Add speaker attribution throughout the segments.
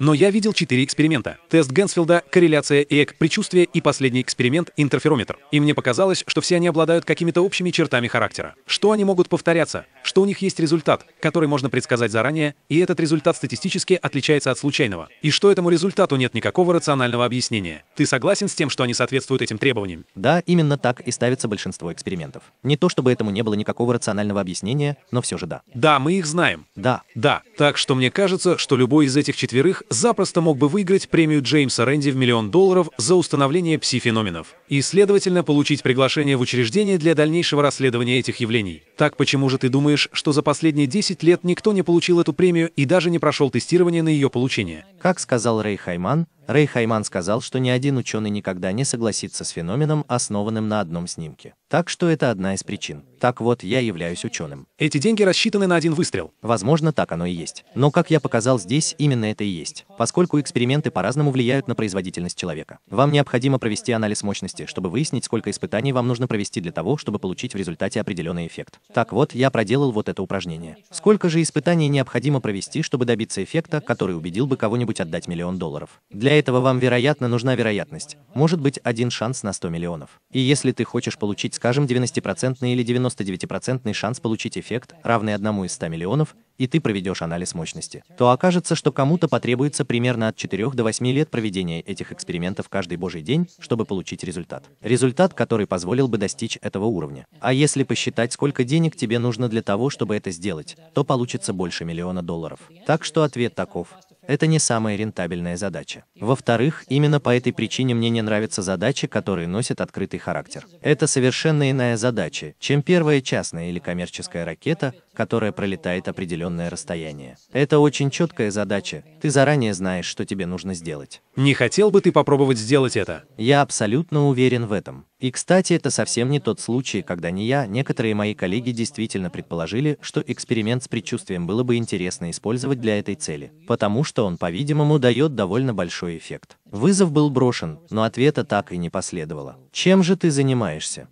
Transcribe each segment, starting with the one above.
Speaker 1: Но я видел четыре эксперимента. Тест Генсфилда, корреляция ЭЭК, предчувствие и последний эксперимент интерферометр. И мне показалось, что все они обладают какими-то общими чертами характера. Что они могут повторяться? что у них есть результат, который можно предсказать заранее, и этот результат статистически отличается от случайного, и что этому результату нет никакого рационального объяснения. Ты согласен с тем, что они соответствуют этим требованиям?
Speaker 2: Да, именно так и ставится большинство экспериментов. Не то чтобы этому не было никакого рационального объяснения, но все же да.
Speaker 1: Да, мы их знаем. Да. Да. Так что мне кажется, что любой из этих четверых запросто мог бы выиграть премию Джеймса Рэнди в миллион долларов за установление пси-феноменов и, следовательно, получить приглашение в учреждение для дальнейшего расследования этих явлений. Так почему же ты думаешь, лишь, что за последние 10 лет никто не получил эту премию и даже не прошел тестирование на ее получение.
Speaker 2: Как сказал Рэй Хайман, Рэй Хайман сказал, что ни один ученый никогда не согласится с феноменом, основанным на одном снимке. Так что это одна из причин. Так вот, я являюсь ученым. Эти деньги рассчитаны на один выстрел. Возможно, так оно и есть. Но, как я показал здесь, именно это и есть. Поскольку эксперименты по-разному влияют на производительность человека. Вам необходимо провести анализ мощности, чтобы выяснить, сколько испытаний вам нужно провести для того, чтобы получить в результате определенный эффект. Так вот, я проделал вот это упражнение. Сколько же испытаний необходимо провести, чтобы добиться эффекта, который убедил бы кого-нибудь отдать миллион долларов? Для этого вам, вероятно, нужна вероятность. Может быть, один шанс на 100 миллионов. И если ты хочешь получить, скажем, 90% или 99% шанс получить эффект, равный одному из 100 миллионов, и ты проведешь анализ мощности, то окажется, что кому-то потребуется примерно от 4 до 8 лет проведения этих экспериментов каждый божий день, чтобы получить результат. Результат, который позволил бы достичь этого уровня. А если посчитать, сколько денег тебе нужно для того, чтобы это сделать, то получится больше миллиона долларов. Так что ответ таков это не самая рентабельная задача. Во-вторых, именно по этой причине мне не нравятся задачи, которые носят открытый характер. Это совершенно иная задача, чем первая частная или коммерческая ракета, которая пролетает определенное расстояние. Это очень четкая задача, ты заранее знаешь, что тебе нужно сделать.
Speaker 1: Не хотел бы ты попробовать сделать это?
Speaker 2: Я абсолютно уверен в этом. И, кстати, это совсем не тот случай, когда не я, некоторые мои коллеги действительно предположили, что эксперимент с предчувствием было бы интересно использовать для этой цели, потому что он, по-видимому, дает довольно большой эффект. Вызов был брошен, но ответа так и не последовало. Чем
Speaker 1: же ты занимаешься?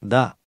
Speaker 1: Да,